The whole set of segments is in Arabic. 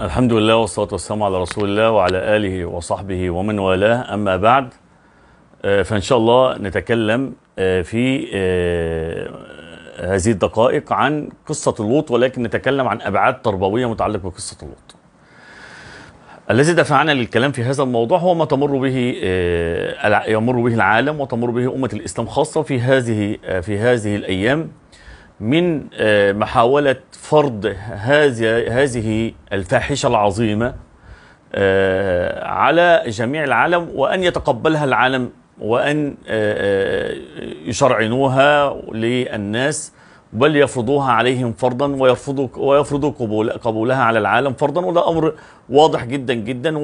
الحمد لله والصلاة والسلام على رسول الله وعلى آله وصحبه ومن والاه أما بعد آه، فإن شاء الله نتكلم آه، في آه، هذه الدقائق عن قصة اللوط ولكن نتكلم عن أبعاد تربوية متعلقة بقصة اللوط الذي دفعنا للكلام في هذا الموضوع هو ما تمر به يمر به العالم وتمر به أمة الإسلام خاصة في هذه في هذه الأيام من آه، محاولة فرض هذه الفاحشة العظيمة آه، على جميع العالم وأن يتقبلها العالم وأن آه، يشرعنوها للناس بل يفرضوها عليهم فرضا ويرفضوا ويفرضوا قبول قبولها على العالم فرضا وده امر واضح جدا جدا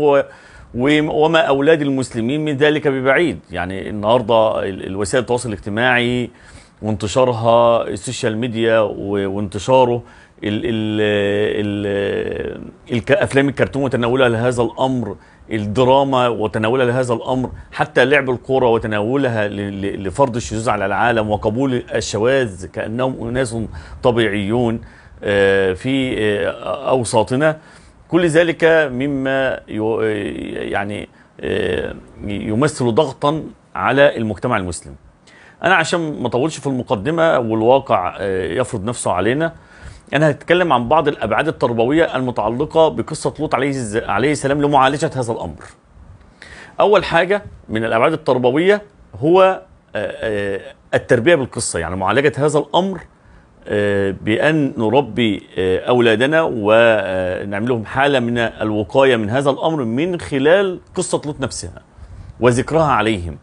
وما اولاد المسلمين من ذلك ببعيد يعني النهارده الوسائل التواصل الاجتماعي وانتشارها السوشيال ميديا وانتشاره ال ال ال افلام الكرتون وتناولها لهذا الامر الدراما وتناولها لهذا الامر حتى لعب الكوره وتناولها لفرض الشذوذ على العالم وقبول الشواذ كانهم اناس طبيعيون آه، في آه، اوساطنا كل ذلك مما يعني آه، يمثل ضغطا على المجتمع المسلم انا عشان ما اطولش في المقدمه والواقع آه، يفرض نفسه علينا انا هتكلم عن بعض الابعاد التربويه المتعلقه بقصه لوط عليه عليه السلام لمعالجه هذا الامر اول حاجه من الابعاد التربويه هو آه، آه، التربيه بالقصه يعني معالجه هذا الامر بأن نربي أولادنا ونعمل لهم حالة من الوقاية من هذا الأمر من خلال قصة لوط نفسها وذكرها عليهم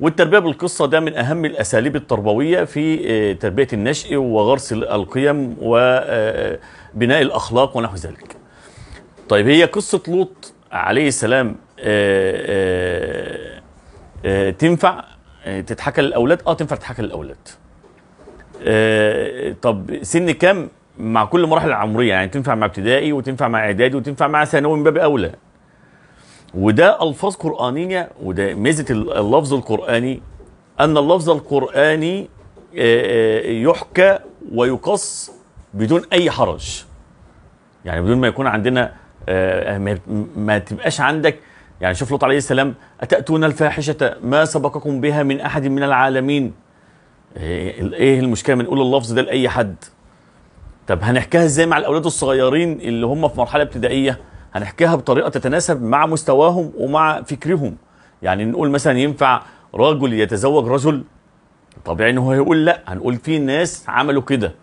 والتربية بالقصة ده من أهم الأساليب التربوية في آه، تربية النشء وغرس القيم وبناء آه، الأخلاق ونحو ذلك طيب هي قصة لوط عليه السلام آه، تنفع تتحكى للأولاد؟ آه تنفع تتحكى للأولاد طب سن كام مع كل مراحل العمرية يعني تنفع مع ابتدائي وتنفع مع إعدادي وتنفع مع ثانوي من باب أولى وده الفاظ قرانيه وده ميزه اللفظ القراني ان اللفظ القراني آه، آه، يحكى ويقص بدون اي حرج يعني بدون ما يكون عندنا آه، ما تبقاش عندك يعني شوف لوط عليه السلام اتاتون الفاحشه ما سبقكم بها من احد من العالمين ايه المشكله من نقول اللفظ ده لاي حد طب هنحكيها ازاي مع الاولاد الصغيرين اللي هم في مرحله ابتدائيه هنحكيها بطريقه تتناسب مع مستواهم ومع فكرهم يعني نقول مثلا ينفع رجل يتزوج رجل طبيعي ان هو هيقول لا هنقول في ناس عملوا كده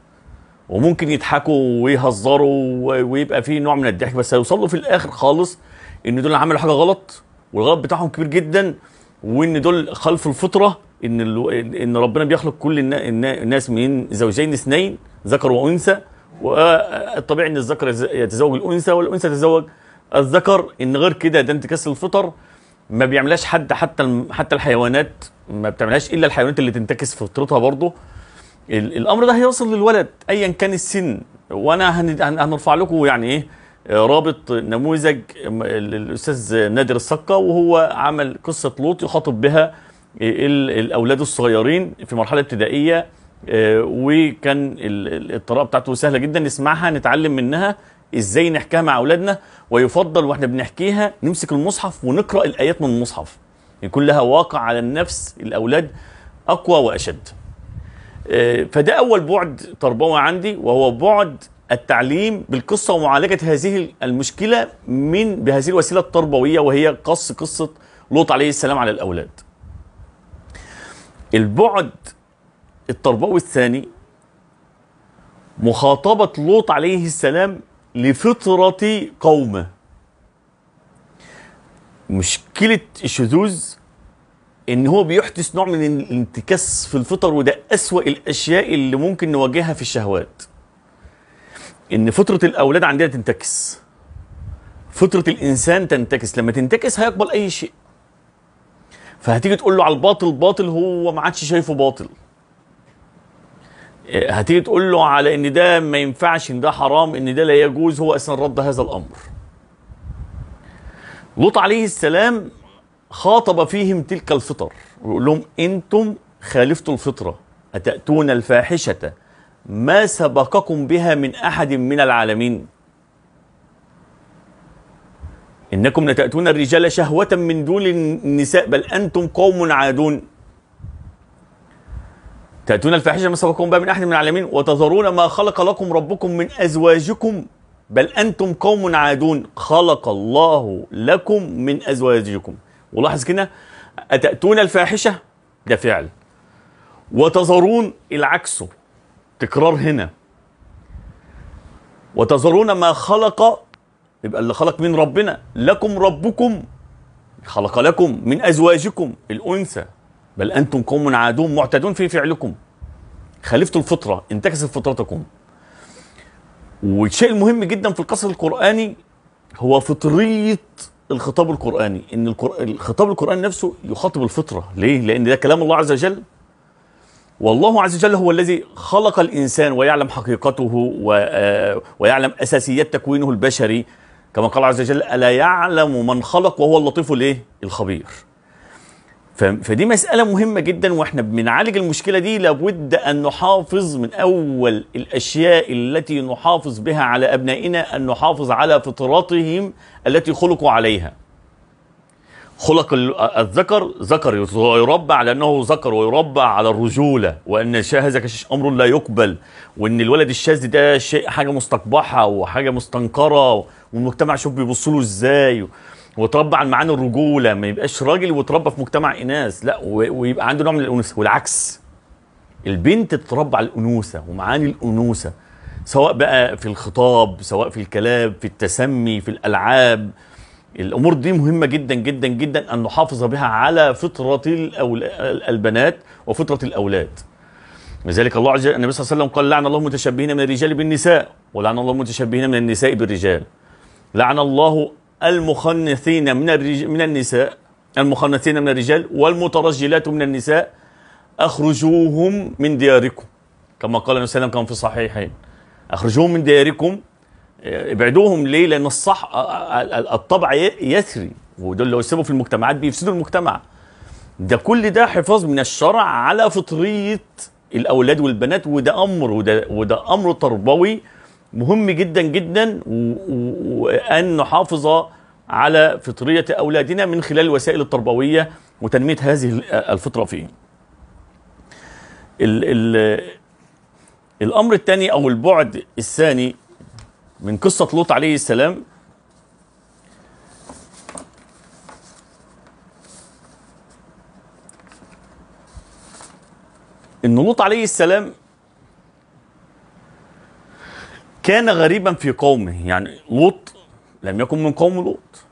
وممكن يضحكوا ويهزروا ويبقى في نوع من الضحك بس هيوصلوا في الاخر خالص ان دول عملوا حاجه غلط والغلط بتاعهم كبير جدا وان دول خلف الفطره ان ان ربنا بيخلق كل الناس من زوجين اثنين ذكر وانثى والطبيعي ان الذكر يتزوج الانثى والانثى تتزوج الذكر ان غير كده ده انتكاس الفطر ما بيعملهاش حد حتى حتى الحيوانات ما بتعملهاش الا الحيوانات اللي تنتكس فطرتها برضه الامر ده هيوصل للولد ايا كان السن وانا هنرفع لكم يعني ايه رابط نموذج الاستاذ نادر السقه وهو عمل قصه لوط يخاطب بها الاولاد الصغيرين في مرحله ابتدائيه آه، وكان الاضطراب بتاعته سهله جدا نسمعها نتعلم منها ازاي نحكيها مع اولادنا ويفضل واحنا بنحكيها نمسك المصحف ونقرا الايات من المصحف يكون يعني لها واقع على النفس الاولاد اقوى واشد آه، فده اول بعد تربوي عندي وهو بعد التعليم بالقصه ومعالجه هذه المشكله من بهذه الوسيله التربويه وهي قص قصه لوط عليه السلام على الاولاد البعد الطرباوي الثاني مخاطبة لوط عليه السلام لفطرة قومه مشكلة الشذوذ ان هو بيحدث نوع من الانتكاس في الفطر وده أسوأ الأشياء اللي ممكن نواجهها في الشهوات ان فطرة الأولاد عندنا تنتكس فطرة الإنسان تنتكس لما تنتكس هيقبل أي شيء فهتيجي تقول له على الباطل باطل هو ما عادش شايفه باطل هتيجي تقول له على ان ده ما ينفعش ان ده حرام ان ده لا يجوز هو اصلا رد هذا الامر لوط عليه السلام خاطب فيهم تلك الفطر ويقول لهم انتم خالفتوا الفطره اتاتون الفاحشه ما سبقكم بها من احد من العالمين انكم لتاتون الرجال شهوه من دون النساء بل انتم قوم عادون تأتون الفاحشة ما سبقكم بها من أحد من العالمين وتذرون ما خلق لكم ربكم من أزواجكم بل أنتم قوم عادون خلق الله لكم من أزواجكم ولاحظ كده أتأتون الفاحشة ده فعل وتذرون العكس تكرار هنا وتذرون ما خلق يبقى اللي خلق من ربنا لكم ربكم خلق لكم من أزواجكم الأنثى بل أنتم قوم عادون معتدون في فعلكم خالفتوا الفطرة انتكست فطرتكم والشيء المهم جدا في القصر القرآني هو فطرية الخطاب القرآني إن الخطاب القرآني نفسه يخاطب الفطرة ليه؟ لأن ده كلام الله عز وجل والله عز وجل هو الذي خلق الإنسان ويعلم حقيقته آه، ويعلم أساسيات تكوينه البشري كما قال عز وجل ألا يعلم من خلق وهو اللطيف الإيه؟ الخبير فدي مسألة مهمة جدا واحنا بنعالج المشكلة دي لابد أن نحافظ من أول الأشياء التي نحافظ بها على أبنائنا أن نحافظ على فطرتهم التي خلقوا عليها خلق الذكر ذكر يربى على أنه ذكر ويربى على الرجولة وأن هذا أمر لا يقبل وأن الولد الشاذ ده شيء حاجة مستقبحة وحاجة مستنكرة والمجتمع شوف بيبصوا له إزاي وطبعا على معاني الرجوله ما يبقاش راجل وتربى في مجتمع اناث لا ويبقى عنده نوع من الانوثه والعكس البنت تتربى على الانوثه ومعاني الانوثه سواء بقى في الخطاب سواء في الكلام في التسمي في الالعاب الامور دي مهمه جدا جدا جدا ان نحافظ بها على فطره البنات وفطره الاولاد لذلك الله عز وجل النبي صلى الله عليه وسلم قال لعن الله المتشبهين من الرجال بالنساء ولعن الله المتشبهين من النساء بالرجال لعن الله المخنثين من من النساء المخنثين من الرجال والمترجلات من النساء أخرجوهم من دياركم كما قال النبي صلى الله عليه وسلم كان في الصحيحين أخرجوهم من دياركم آه، ابعدوهم ليه لأن الصح آه، آه، الطبع يثري ودول لو سيبوا في المجتمعات بيفسدوا المجتمع ده كل ده حفاظ من الشرع على فطرية الأولاد والبنات وده أمر وده, وده أمر تربوي مهم جدا جدا وأن نحافظ على فطرية أولادنا من خلال الوسائل التربوية وتنمية هذه الفطرة فيه ال ال الأمر الثاني أو البعد الثاني من قصة لوط عليه السلام إن لوط عليه السلام كان غريبا في قومه يعني لوط لم يكن من قوم لوط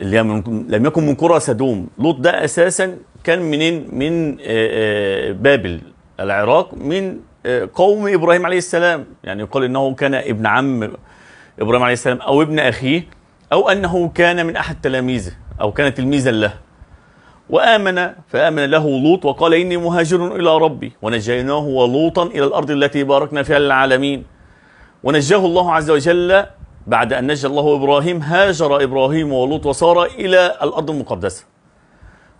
اللي من لم يكن من قرى سدوم لوط ده اساسا كان منين من آه، آه، بابل العراق من آه، قوم ابراهيم عليه السلام يعني يقال انه كان ابن عم ابراهيم عليه السلام او ابن اخيه او انه كان من احد تلاميذه او كان تلميذا له وآمن فآمن له لوط وقال إني مهاجر إلى ربي ونجيناه ولوطا إلى الأرض التي باركنا فيها للعالمين ونجاه الله عز وجل بعد أن نجى الله إبراهيم هاجر إبراهيم ولوط وصار إلى الأرض المقدسة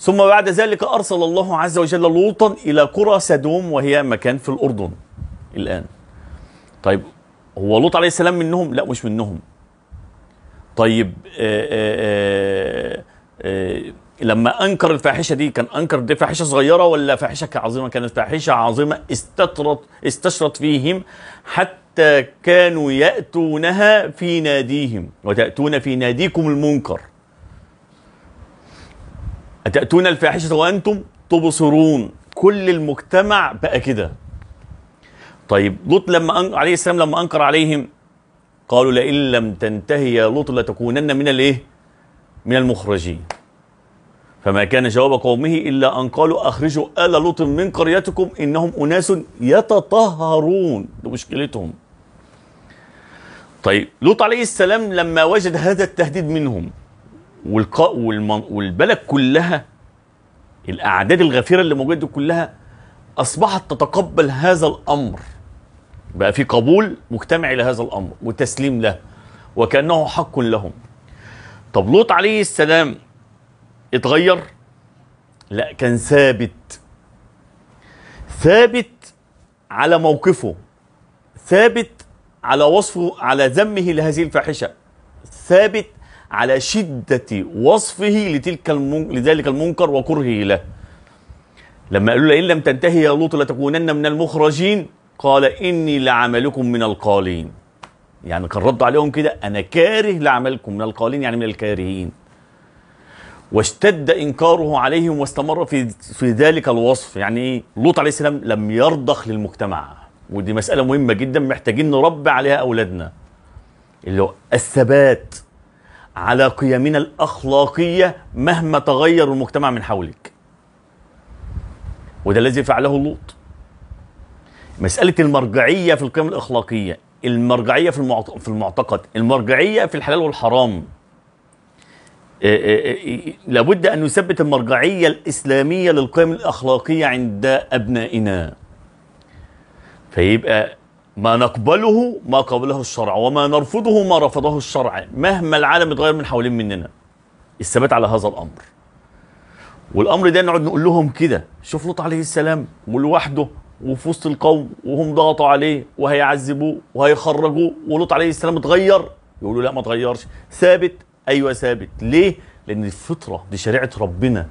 ثم بعد ذلك أرسل الله عز وجل لوطا إلى قرى سدوم وهي مكان في الأردن الآن طيب هو لوط عليه السلام منهم لا مش منهم طيب آآ آه، آآ آه، آآ آه، لما انكر الفاحشه دي كان انكر دي فاحشه صغيره ولا فاحشه عظيمه كانت فاحشه عظيمه استطرت استشرت فيهم حتى حتى كانوا يأتونها في ناديهم وتأتون في ناديكم المنكر أتأتون الفاحشة وأنتم تبصرون كل المجتمع بقى كده طيب لوط لما أن... عليه السلام لما أنكر عليهم قالوا لئن لم تنتهي يا لوط لتكونن من الايه؟ من المخرجين فما كان جواب قومه إلا أن قالوا أخرجوا آل لوط من قريتكم إنهم أناس يتطهرون دي مشكلتهم طيب لوط عليه السلام لما وجد هذا التهديد منهم والقاء والمن... والبلد كلها الاعداد الغفيره اللي موجوده كلها اصبحت تتقبل هذا الامر بقى في قبول مجتمع لهذا الامر وتسليم له وكانه حق لهم طب لوط عليه السلام اتغير لا كان ثابت ثابت على موقفه ثابت على وصفه على ذمه لهذه الفاحشة ثابت على شدة وصفه لتلك المنك لذلك المنكر وكرهه له لما قالوا له إن لم تنتهي يا لوط لتكونن من المخرجين قال إني لعملكم من القالين يعني كان رد عليهم كده أنا كاره لعملكم من القالين يعني من الكارهين واشتد إنكاره عليهم واستمر في في ذلك الوصف يعني إيه لوط عليه السلام لم يرضخ للمجتمع ودي مسألة مهمة جدا محتاجين نربي عليها أولادنا اللي هو الثبات على قيمنا الأخلاقية مهما تغير المجتمع من حولك وده الذي فعله لوط مسألة المرجعية في القيم الأخلاقية المرجعية في في المعتقد المرجعية في الحلال والحرام إيه، إيه، إيه، لابد أن نثبت المرجعية الإسلامية للقيم الأخلاقية عند أبنائنا فيبقى ما نقبله ما قبله الشرع وما نرفضه ما رفضه الشرع مهما العالم اتغير من حوالين مننا الثبات على هذا الامر والامر ده نقعد نقول لهم كده شوف لوط عليه السلام ولوحده وفي وسط القوم وهم ضغطوا عليه وهيعذبوه وهيخرجوه ولوط عليه السلام اتغير يقولوا لا ما اتغيرش ثابت ايوه ثابت ليه لان الفطره دي شريعه ربنا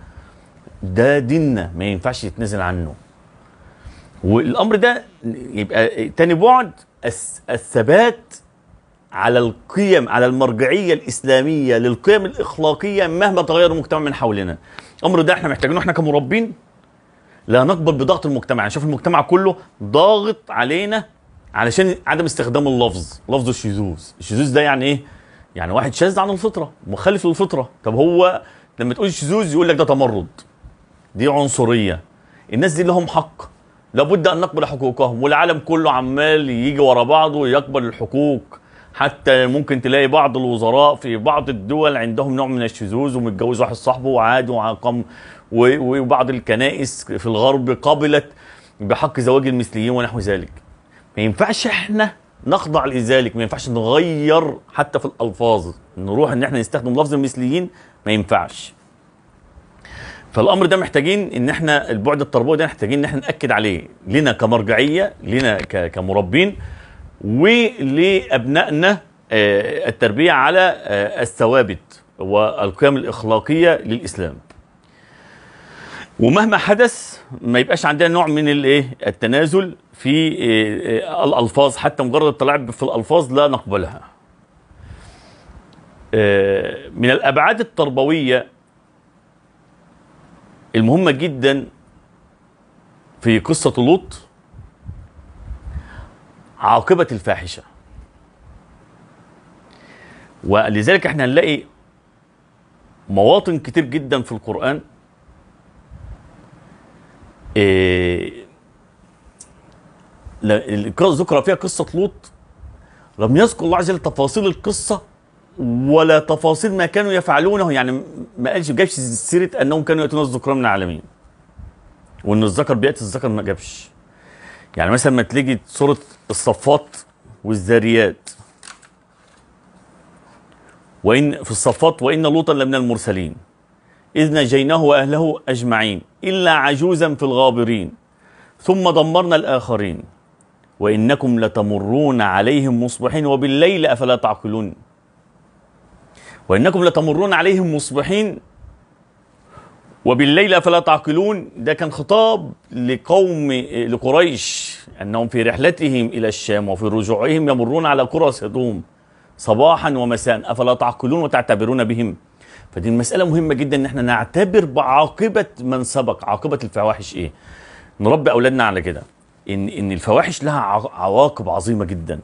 ده ديننا ما ينفعش يتنزل عنه والامر ده يبقى تاني بعد الثبات على القيم على المرجعيه الاسلاميه للقيم الاخلاقيه مهما تغير المجتمع من حولنا الامر ده احنا محتاجينه احنا كمربين لا نقبل بضغط المجتمع نشوف يعني المجتمع كله ضاغط علينا علشان عدم استخدام اللفظ لفظ الشذوذ الشذوذ ده يعني ايه يعني واحد شاذ عن الفطره مخالف للفطره طب هو لما تقول شذوذ يقول لك ده تمرد دي عنصريه الناس دي لهم حق لابد ان نقبل حقوقهم والعالم كله عمال يجي ورا بعضه يقبل الحقوق حتى ممكن تلاقي بعض الوزراء في بعض الدول عندهم نوع من الشذوذ ومتجوز واحد صاحبه وعادي وعقم وبعض الكنائس في الغرب قبلت بحق زواج المثليين ونحو ذلك ما ينفعش احنا نخضع لذلك ما ينفعش نغير حتى في الالفاظ نروح ان احنا نستخدم لفظ المثليين ما ينفعش فالامر ده محتاجين ان احنا البعد التربوي ده محتاجين ان احنا ناكد عليه لنا كمرجعيه لنا كمربين ولابنائنا آه، التربيه على آه، الثوابت والقيم الاخلاقيه للاسلام ومهما حدث ما يبقاش عندنا نوع من الايه التنازل في آه، الالفاظ حتى مجرد التلاعب في الالفاظ لا نقبلها من الابعاد التربويه المهمة جدا في قصة لوط عاقبة الفاحشة ولذلك احنا هنلاقي مواطن كتير جدا في القرآن إيه ذكر فيها قصة لوط لم يذكر الله عز وجل تفاصيل القصة ولا تفاصيل ما كانوا يفعلونه يعني ما قالش ما جابش سيره انهم كانوا ياتون الذكر من العالمين وان الذكر بياتي الذكر ما جابش يعني مثلا ما تيجي صوره الصفات والذاريات وان في الصفات وان لوطا لمن المرسلين اذ نجيناه واهله اجمعين الا عجوزا في الغابرين ثم دمرنا الاخرين وانكم لتمرون عليهم مصبحين وبالليل افلا تعقلون وإنكم لتمرون عليهم مصبحين وبالليل فلا تعقلون ده كان خطاب لقوم لقريش أنهم في رحلتهم إلى الشام وفي رجوعهم يمرون على قرى سدوم صباحا ومساء أفلا تعقلون وتعتبرون بهم فدي المسألة مهمة جدا إن احنا نعتبر بعاقبة من سبق عاقبة الفواحش إيه نربي أولادنا على كده إن إن الفواحش لها عواقب عظيمة جدا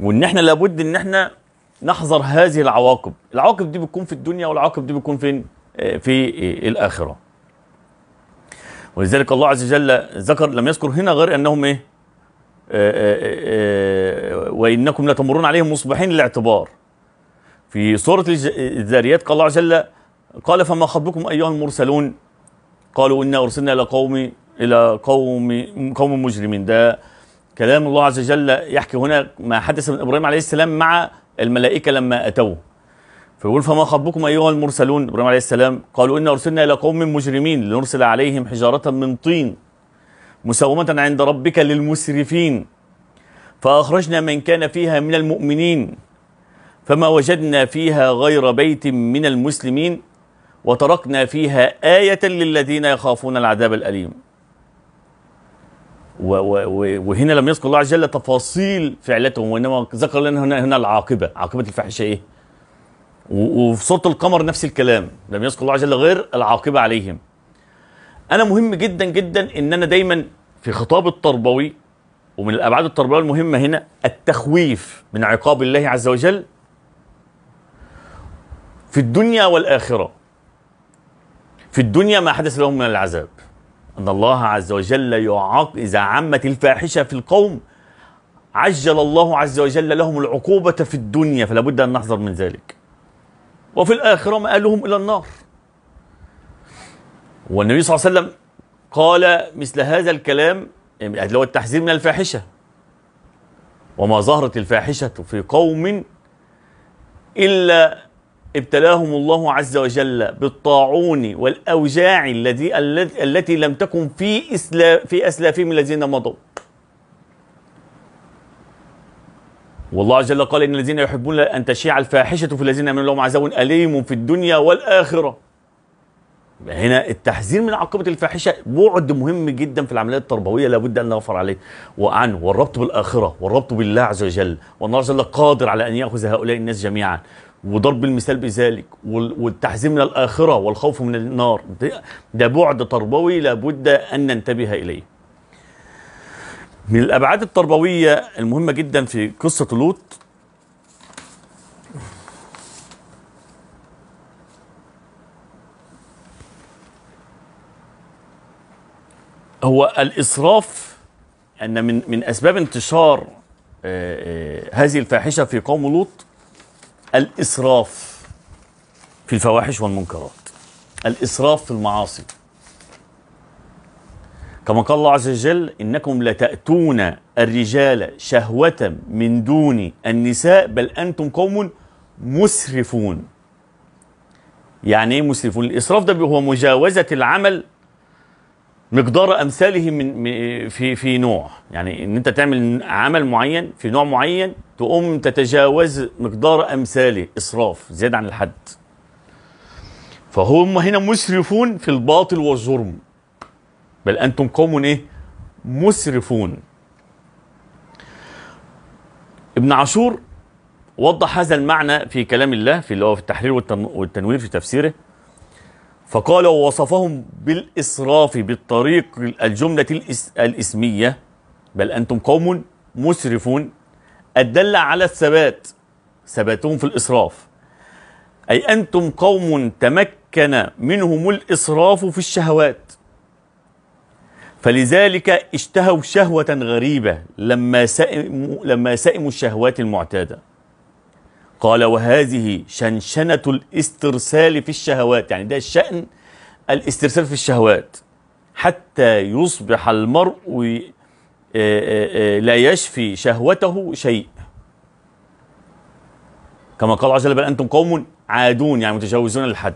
وإن احنا لابد إن احنا نحذر هذه العواقب العواقب دي بتكون في الدنيا والعواقب دي بتكون فين آه، في الآخرة ولذلك الله عز وجل ذكر لم يذكر هنا غير أنهم إيه آه، آه، وإنكم لتمرون عليهم مصبحين الاعتبار في سورة الذاريات قال الله عز وجل قال فما خطبكم أيها المرسلون قالوا إنا أرسلنا إلى قوم إلى قوم قوم مجرمين ده كلام الله عز وجل يحكي هنا ما حدث من إبراهيم عليه السلام مع الملائكة لما أتوه فيقول فما خطبكم أيها المرسلون إبراهيم عليه السلام قالوا إن أرسلنا إلى قوم مجرمين لنرسل عليهم حجارة من طين مسومة عند ربك للمسرفين فأخرجنا من كان فيها من المؤمنين فما وجدنا فيها غير بيت من المسلمين وتركنا فيها آية للذين يخافون العذاب الأليم وهنا لم يذكر الله عز وجل تفاصيل فعلتهم وانما ذكر لنا هنا هنا العاقبه عاقبه الفاحشه ايه وفي سوره القمر نفس الكلام لم يذكر الله عز وجل غير العاقبه عليهم انا مهم جدا جدا ان انا دايما في خطاب التربوي ومن الابعاد التربويه المهمه هنا التخويف من عقاب الله عز وجل في الدنيا والاخره في الدنيا ما حدث لهم من العذاب أن الله عز وجل يعاق إذا عمت الفاحشة في القوم عجل الله عز وجل لهم العقوبة في الدنيا فلا بد أن نحذر من ذلك وفي الآخرة مآلهم إلى النار والنبي صلى الله عليه وسلم قال مثل هذا الكلام يعني اللي هو التحذير من الفاحشة وما ظهرت الفاحشة في قوم إلا ابتلاهم الله عز وجل بالطاعون والأوجاع الذي التي لم تكن في اسلاف في أسلافهم الذين مضوا والله عز وجل قال إن الذين يحبون أن تشيع الفاحشة في الذين آمنوا لهم عذاب أليم في الدنيا والآخرة هنا التحذير من عقبة الفاحشة بعد مهم جدا في العمليه التربوية لابد أن نغفر عليه وعنه والربط بالآخرة والربط بالله عز وجل والله وجل قادر على أن يأخذ هؤلاء الناس جميعا وضرب المثال بذلك والتحزيم للآخرة والخوف من النار ده بعد تربوي لابد أن ننتبه إليه من الأبعاد التربوية المهمة جدا في قصة لوط هو الإسراف أن من من أسباب انتشار آه، آه، هذه الفاحشة في قوم لوط الإسراف في الفواحش والمنكرات الإسراف في المعاصي كما قال الله عز وجل إنكم لتأتون الرجال شهوة من دون النساء بل أنتم قوم مسرفون يعني ايه مسرفون الإسراف ده هو مجاوزة العمل مقدار امثاله من في في نوع يعني ان انت تعمل عمل معين في نوع معين تقوم تتجاوز مقدار امثاله اسراف زياده عن الحد فهم هنا مسرفون في الباطل والجرم بل انتم قوم ايه مسرفون ابن عاشور وضح هذا المعنى في كلام الله في اللي هو في التحرير والتنوير في تفسيره فقال ووصفهم بالإسراف بالطريق الجملة الإس الإسمية بل أنتم قوم مسرفون الدل على الثبات ثباتهم في الإسراف أي أنتم قوم تمكن منهم الإسراف في الشهوات فلذلك اشتهوا شهوة غريبة لما سئموا, لما سئموا الشهوات المعتادة قال وهذه شنشنة الاسترسال في الشهوات يعني ده الشأن الاسترسال في الشهوات حتى يصبح المرء آه، آه، آه، لا يشفي شهوته شيء كما قال عز وجل بل أنتم قوم عادون يعني متجاوزون الحد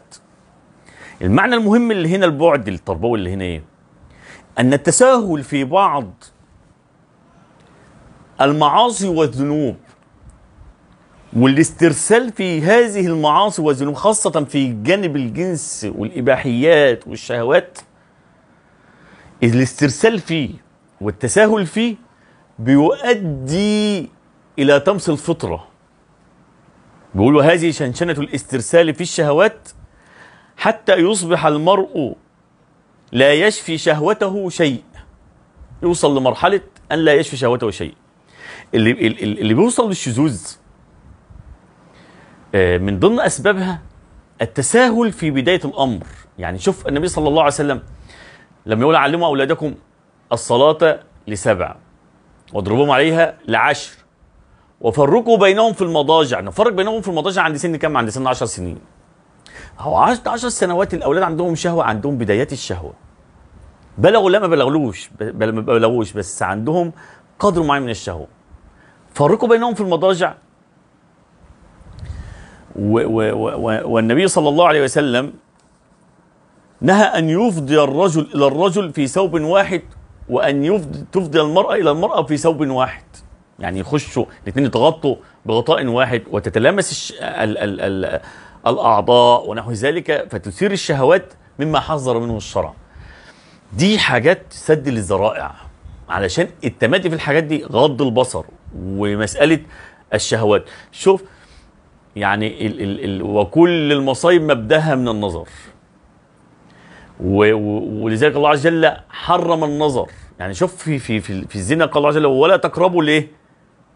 المعنى المهم اللي هنا البعد التربوي اللي هنا ايه أن التساهل في بعض المعاصي والذنوب والاسترسال في هذه المعاصي والذنوب خاصة في جانب الجنس والإباحيات والشهوات الاسترسال فيه والتساهل فيه بيؤدي إلى طمس الفطرة بيقولوا هذه شنشنة الاسترسال في الشهوات حتى يصبح المرء لا يشفي شهوته شيء يوصل لمرحلة أن لا يشفي شهوته شيء اللي, اللي بيوصل للشذوذ آه، من ضمن أسبابها التساهل في بداية الأمر يعني شوف النبي صلى الله عليه وسلم لما يقول علموا أولادكم الصلاة لسبع واضربوهم عليها لعشر وفرقوا بينهم في المضاجع نفرق يعني بينهم في المضاجع عند سن كم عند سن 10 سنين هو 10 عشر سنوات الاولاد عندهم شهوه عندهم بدايات الشهوه بلغوا لا ما بلغلوش ما بلغوش بس عندهم قدر معين من الشهوه فرقوا بينهم في المضاجع و و و والنبي صلى الله عليه وسلم نهى أن يفضي الرجل إلى الرجل في ثوب واحد وأن يفضي تفضي المرأة إلى المرأة في ثوب واحد يعني يخشوا الاثنين يتغطوا بغطاء واحد وتتلامس ال ال ال الأعضاء ونحو ذلك فتثير الشهوات مما حذر منه الشرع دي حاجات سد للذرائع علشان التمادي في الحاجات دي غض البصر ومسألة الشهوات شوف يعني ال ال ال وكل المصايب مبدأها من النظر ولذلك الله عز وجل حرم النظر يعني شوف في في في, في الزنا قال الله عز وجل ولا تقربوا ليه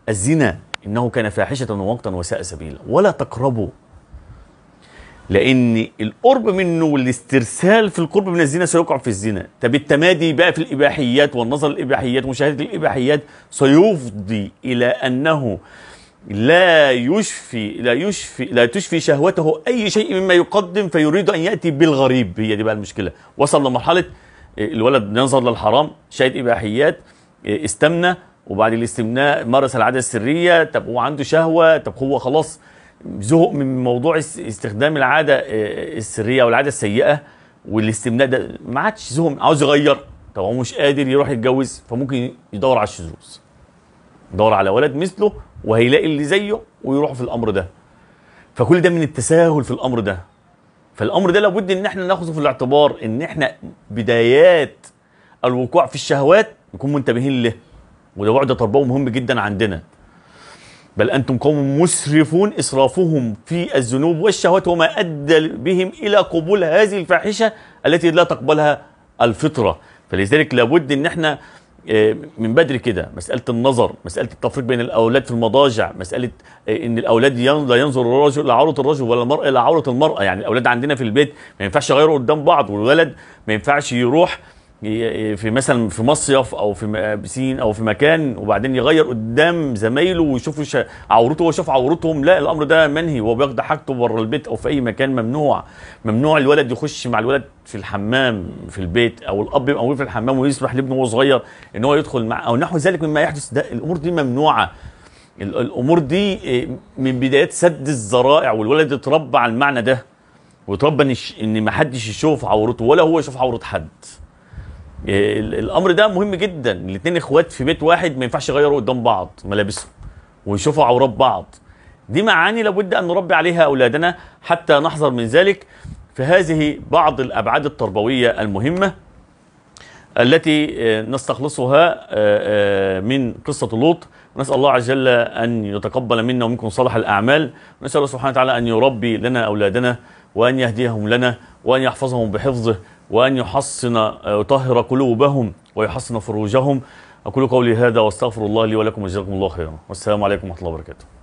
الزنا انه كان فاحشه ووقتا وساء سبيلا ولا تقربوا لان القرب منه والاسترسال في القرب من الزنا سيقع في الزنا طب التمادي بقى في الاباحيات والنظر الاباحيات ومشاهده الاباحيات سيفضي الى انه لا يشفي لا يشفي لا تشفي شهوته اي شيء مما يقدم فيريد ان ياتي بالغريب هي دي بقى المشكله وصل لمرحله إيه، الولد ينظر للحرام شاهد اباحيات إيه، استمنى وبعد الاستمناء مارس العاده السريه طب هو عنده شهوه طب هو خلاص زهق من موضوع استخدام العاده إيه، السريه او العاده السيئه والاستمناء ده ما عادش زهق عاوز يغير طب هو مش قادر يروح يتجوز فممكن يدور على الشذوذ يدور على ولد مثله وهيلاقي اللي زيه ويروحوا في الامر ده فكل ده من التساهل في الامر ده فالامر ده لابد ان احنا ناخده في الاعتبار ان احنا بدايات الوقوع في الشهوات نكون منتبهين له وده بعد تربوي مهم جدا عندنا بل انتم قوم مسرفون اسرافهم في الذنوب والشهوات وما ادى بهم الى قبول هذه الفاحشه التي لا تقبلها الفطره فلذلك لابد ان احنا آه، من بدري كده مسألة النظر مسألة التفريق بين الأولاد في المضاجع مسألة آه، إن الأولاد لا ينظر الرجل لعورة الرجل ولا المرأة لعورة المرأة يعني الأولاد عندنا في البيت ما ينفعش يغيروا قدام بعض والولد ما ينفعش يروح في مثلا في مصيف او في بسين او في مكان وبعدين يغير قدام زمايله ويشوفوا عورته ويشوف عورتهم لا الامر ده منهي هو بياخد حاجته بره البيت او في اي مكان ممنوع ممنوع الولد يخش مع الولد في الحمام في البيت او الاب يبقى في الحمام ويسمح لابنه وهو صغير ان هو يدخل مع او نحو ذلك مما يحدث ده الامور دي ممنوعه الامور دي إيه، من بدايات سد الذرائع والولد اتربى على المعنى ده واتربى ان ما حدش يشوف عورته ولا هو يشوف عوره حد الامر ده مهم جدا الاثنين اخوات في بيت واحد ما ينفعش يغيروا قدام بعض ملابسهم ويشوفوا عورات بعض دي معاني لابد ان نربي عليها اولادنا حتى نحذر من ذلك فهذه بعض الابعاد التربويه المهمه التي آه، نستخلصها آه، آه، من قصة لوط نسال الله عز وجل أن يتقبل منا ومنكم صالح الأعمال نسال الله سبحانه وتعالى أن يربي لنا أولادنا وأن يهديهم لنا وأن يحفظهم بحفظه وأن يحصن آه، يطهر قلوبهم ويحصن فروجهم أقول قولي هذا وأستغفر الله لي ولكم وجزاكم الله خيرا والسلام عليكم ورحمة الله وبركاته